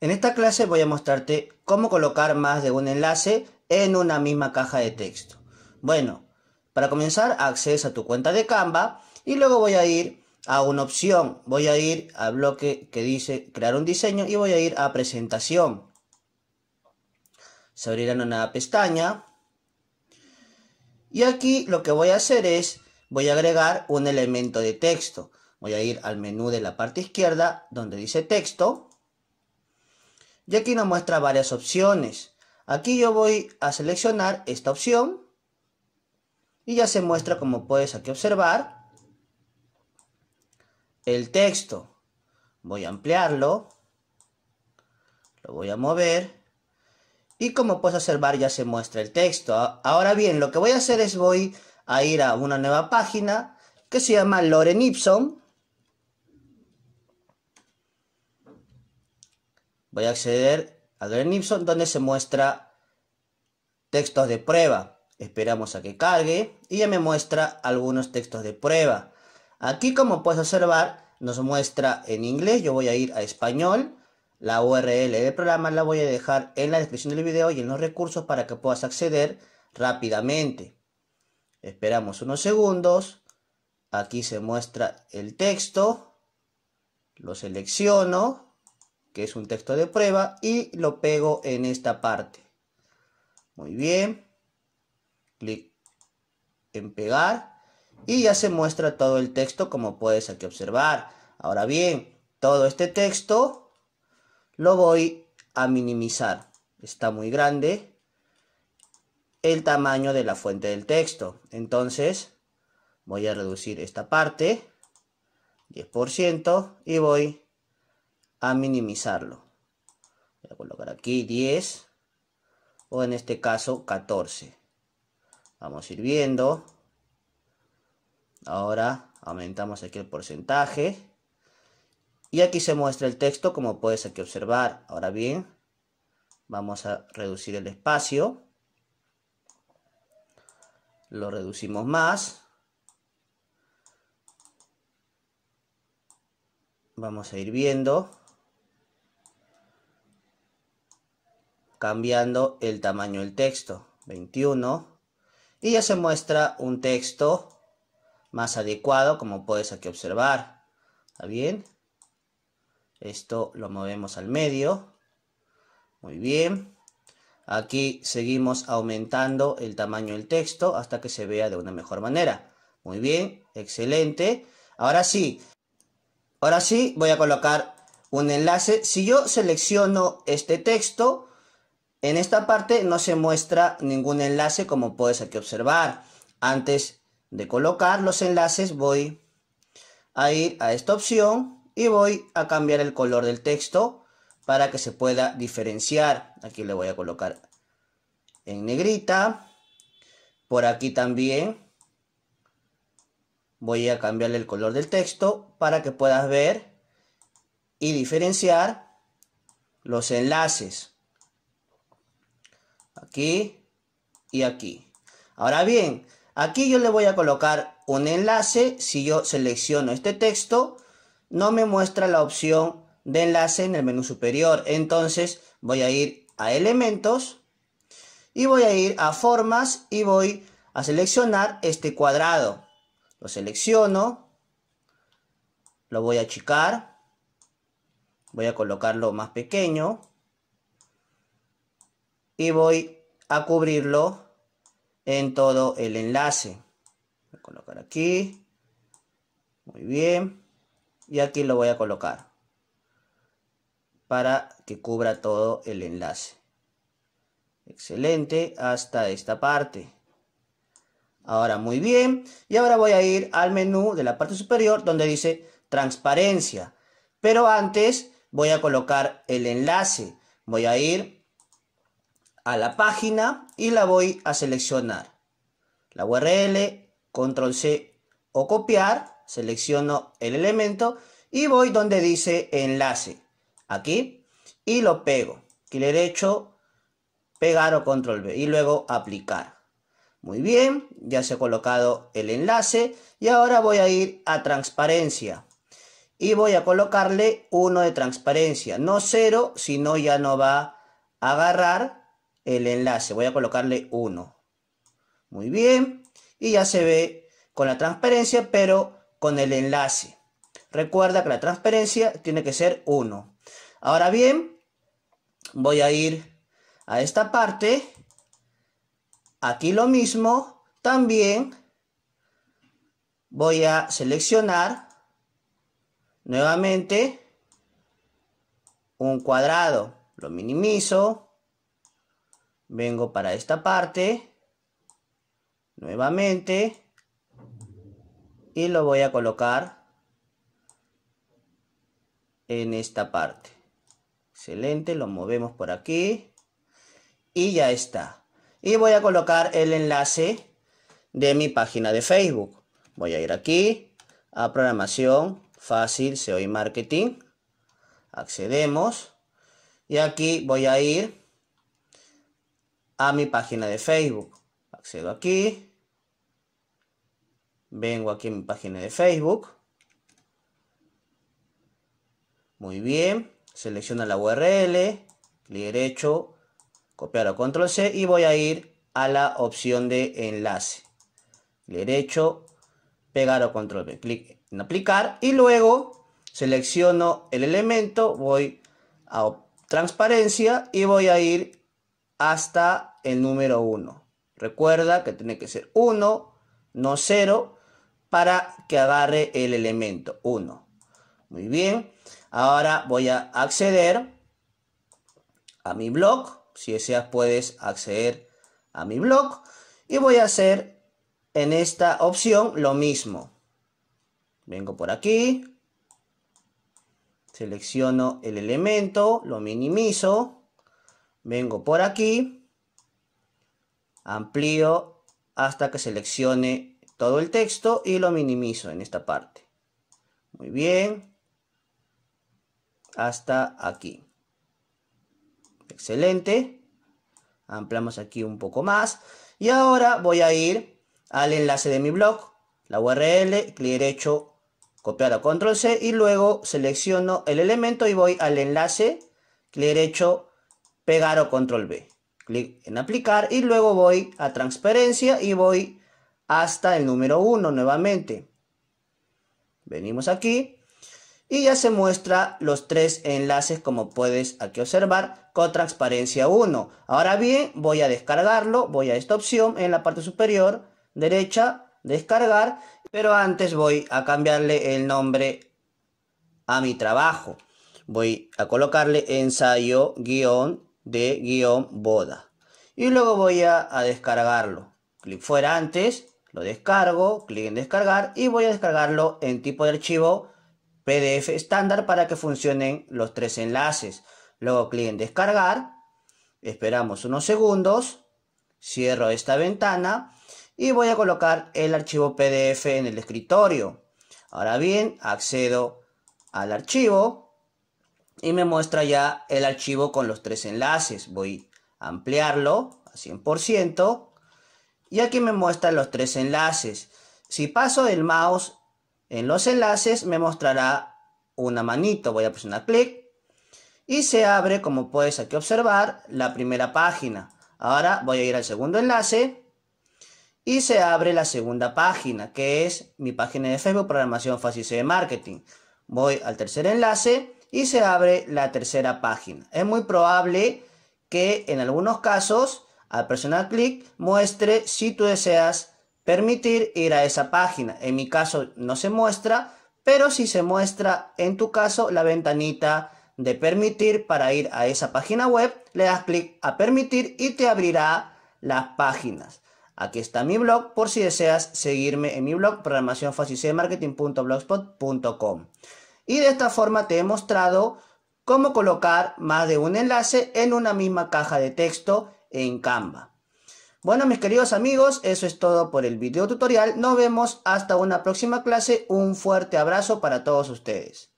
En esta clase voy a mostrarte cómo colocar más de un enlace en una misma caja de texto. Bueno, para comenzar accedes a tu cuenta de Canva y luego voy a ir a una opción. Voy a ir al bloque que dice crear un diseño y voy a ir a presentación. Se abrirá una nueva pestaña. Y aquí lo que voy a hacer es, voy a agregar un elemento de texto. Voy a ir al menú de la parte izquierda donde dice texto y aquí nos muestra varias opciones. Aquí yo voy a seleccionar esta opción y ya se muestra como puedes aquí observar el texto. Voy a ampliarlo, lo voy a mover y como puedes observar ya se muestra el texto. Ahora bien, lo que voy a hacer es voy a ir a una nueva página que se llama Loren Ipson Voy a acceder a Dr. donde se muestra textos de prueba. Esperamos a que cargue y ya me muestra algunos textos de prueba. Aquí como puedes observar nos muestra en inglés, yo voy a ir a español. La URL del programa la voy a dejar en la descripción del video y en los recursos para que puedas acceder rápidamente. Esperamos unos segundos. Aquí se muestra el texto. Lo selecciono que es un texto de prueba, y lo pego en esta parte. Muy bien. Clic en pegar. Y ya se muestra todo el texto como puedes aquí observar. Ahora bien, todo este texto lo voy a minimizar. Está muy grande el tamaño de la fuente del texto. Entonces, voy a reducir esta parte, 10%, y voy a minimizarlo. Voy a colocar aquí 10 o en este caso 14. Vamos a ir viendo. Ahora aumentamos aquí el porcentaje. Y aquí se muestra el texto como puedes aquí observar. Ahora bien, vamos a reducir el espacio. Lo reducimos más. Vamos a ir viendo. cambiando el tamaño del texto. 21. Y ya se muestra un texto más adecuado, como puedes aquí observar. ¿Está bien? Esto lo movemos al medio. Muy bien. Aquí seguimos aumentando el tamaño del texto hasta que se vea de una mejor manera. Muy bien, excelente. Ahora sí, ahora sí voy a colocar un enlace. Si yo selecciono este texto, en esta parte no se muestra ningún enlace como puedes aquí observar. Antes de colocar los enlaces voy a ir a esta opción y voy a cambiar el color del texto para que se pueda diferenciar. Aquí le voy a colocar en negrita. Por aquí también voy a cambiarle el color del texto para que puedas ver y diferenciar los enlaces. Aquí y aquí. Ahora bien, aquí yo le voy a colocar un enlace. Si yo selecciono este texto, no me muestra la opción de enlace en el menú superior. Entonces voy a ir a elementos y voy a ir a formas y voy a seleccionar este cuadrado. Lo selecciono, lo voy a achicar, voy a colocarlo más pequeño y voy a cubrirlo en todo el enlace. Voy a colocar aquí. Muy bien. Y aquí lo voy a colocar para que cubra todo el enlace. Excelente, hasta esta parte. Ahora, muy bien. Y ahora voy a ir al menú de la parte superior donde dice transparencia. Pero antes voy a colocar el enlace. Voy a ir a la página y la voy a seleccionar. La URL, control C o copiar, selecciono el elemento y voy donde dice enlace, aquí, y lo pego. Clic derecho, pegar o control B y luego aplicar. Muy bien, ya se ha colocado el enlace y ahora voy a ir a transparencia y voy a colocarle uno de transparencia, no cero, si no ya no va a agarrar el enlace. Voy a colocarle 1. Muy bien. Y ya se ve con la transparencia, pero con el enlace. Recuerda que la transparencia tiene que ser 1. Ahora bien, voy a ir a esta parte. Aquí lo mismo. También voy a seleccionar nuevamente un cuadrado. Lo minimizo vengo para esta parte, nuevamente, y lo voy a colocar en esta parte. Excelente, lo movemos por aquí y ya está. Y voy a colocar el enlace de mi página de Facebook. Voy a ir aquí a programación fácil SEO y marketing. Accedemos y aquí voy a ir a mi página de Facebook. Accedo aquí. Vengo aquí a mi página de Facebook. Muy bien. Selecciono la URL. Clic derecho. Copiar o control C. Y voy a ir a la opción de enlace. Clic derecho. Pegar o control B. Clic en aplicar. Y luego selecciono el elemento. Voy a transparencia. Y voy a ir hasta el número 1. Recuerda que tiene que ser 1, no 0, para que agarre el elemento 1. Muy bien. Ahora voy a acceder a mi blog. Si deseas puedes acceder a mi blog. Y voy a hacer en esta opción lo mismo. Vengo por aquí. Selecciono el elemento, lo minimizo. Vengo por aquí, amplío hasta que seleccione todo el texto y lo minimizo en esta parte. Muy bien. Hasta aquí. Excelente. Ampliamos aquí un poco más. Y ahora voy a ir al enlace de mi blog, la URL, clic derecho, copiar a control C y luego selecciono el elemento y voy al enlace, clic derecho, pegar o control B. Clic en aplicar y luego voy a transparencia y voy hasta el número 1 nuevamente. Venimos aquí y ya se muestra los tres enlaces como puedes aquí observar con transparencia 1. Ahora bien, voy a descargarlo, voy a esta opción en la parte superior derecha, descargar, pero antes voy a cambiarle el nombre a mi trabajo. Voy a colocarle ensayo guión de guión boda. Y luego voy a, descargarlo. Clic fuera antes, lo descargo, clic en descargar y voy a descargarlo en tipo de archivo PDF estándar para que funcionen los tres enlaces. Luego clic en descargar, esperamos unos segundos, cierro esta ventana y voy a colocar el archivo PDF en el escritorio. Ahora bien, accedo al archivo, y me muestra ya el archivo con los tres enlaces. Voy a ampliarlo a 100% y aquí me muestra los tres enlaces. Si paso el mouse en los enlaces me mostrará una manito. Voy a presionar clic y se abre, como puedes aquí observar, la primera página. Ahora voy a ir al segundo enlace y se abre la segunda página, que es mi página de Facebook Programación Fácil de Marketing. Voy al tercer enlace y se abre la tercera página. Es muy probable que en algunos casos al presionar clic muestre si tú deseas permitir ir a esa página. En mi caso no se muestra, pero si se muestra en tu caso la ventanita de permitir para ir a esa página web, le das clic a permitir y te abrirá las páginas. Aquí está mi blog por si deseas seguirme en mi blog programación y de esta forma te he mostrado cómo colocar más de un enlace en una misma caja de texto en Canva. Bueno, mis queridos amigos, eso es todo por el video tutorial. Nos vemos hasta una próxima clase. Un fuerte abrazo para todos ustedes.